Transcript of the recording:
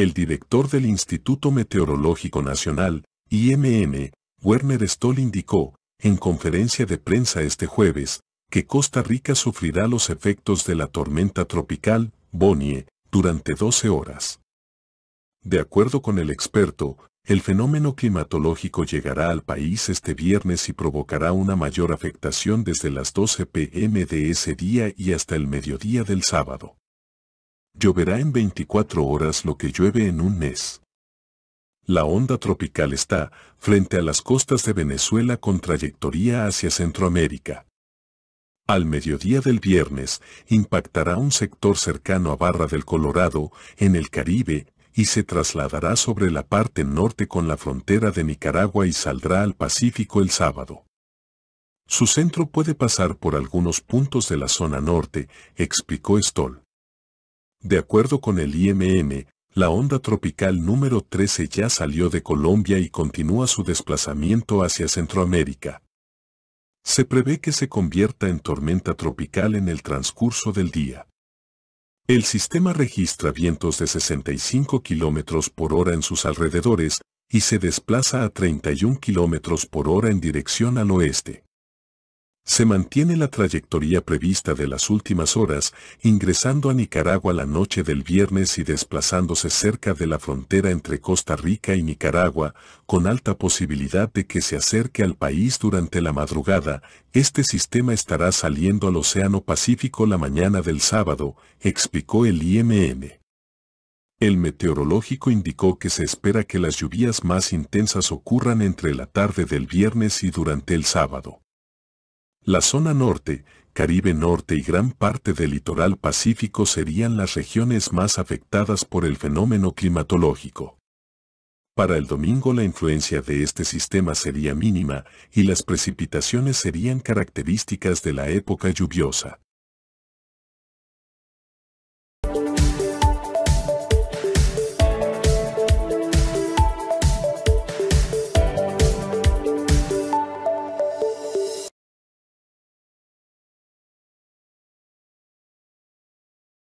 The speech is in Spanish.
El director del Instituto Meteorológico Nacional, IMN, Werner Stoll indicó, en conferencia de prensa este jueves, que Costa Rica sufrirá los efectos de la tormenta tropical, Bonnie, durante 12 horas. De acuerdo con el experto, el fenómeno climatológico llegará al país este viernes y provocará una mayor afectación desde las 12 pm de ese día y hasta el mediodía del sábado. Lloverá en 24 horas lo que llueve en un mes. La onda tropical está frente a las costas de Venezuela con trayectoria hacia Centroamérica. Al mediodía del viernes, impactará un sector cercano a Barra del Colorado, en el Caribe, y se trasladará sobre la parte norte con la frontera de Nicaragua y saldrá al Pacífico el sábado. Su centro puede pasar por algunos puntos de la zona norte, explicó Stoll. De acuerdo con el IMM, la onda tropical número 13 ya salió de Colombia y continúa su desplazamiento hacia Centroamérica. Se prevé que se convierta en tormenta tropical en el transcurso del día. El sistema registra vientos de 65 km por hora en sus alrededores y se desplaza a 31 km por hora en dirección al oeste. Se mantiene la trayectoria prevista de las últimas horas, ingresando a Nicaragua la noche del viernes y desplazándose cerca de la frontera entre Costa Rica y Nicaragua, con alta posibilidad de que se acerque al país durante la madrugada. Este sistema estará saliendo al Océano Pacífico la mañana del sábado, explicó el IMN. El meteorológico indicó que se espera que las lluvias más intensas ocurran entre la tarde del viernes y durante el sábado. La zona norte, Caribe norte y gran parte del litoral pacífico serían las regiones más afectadas por el fenómeno climatológico. Para el domingo la influencia de este sistema sería mínima y las precipitaciones serían características de la época lluviosa.